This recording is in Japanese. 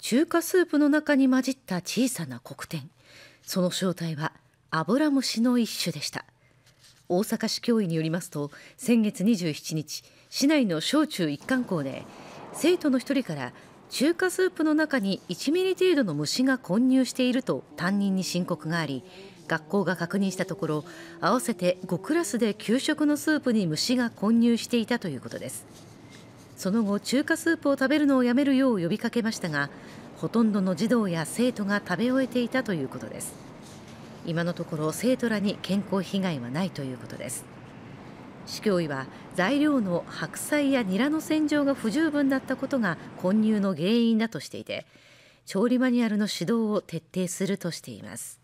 中華スープの中に混じった小さな黒点その正体は油虫の一種でした大阪市教委によりますと先月27日市内の小中一貫校で生徒の1人から中華スープの中に1ミリ程度の虫が混入していると担任に申告があり学校が確認したところ合わせて5クラスで給食のスープに虫が混入していたということですその後中華スープを食べるのをやめるよう呼びかけましたがほとんどの児童や生徒が食べ終えていたということです今のところ生徒らに健康被害はないということです市教委は材料の白菜やニラの洗浄が不十分だったことが混入の原因だとしていて調理マニュアルの指導を徹底するとしています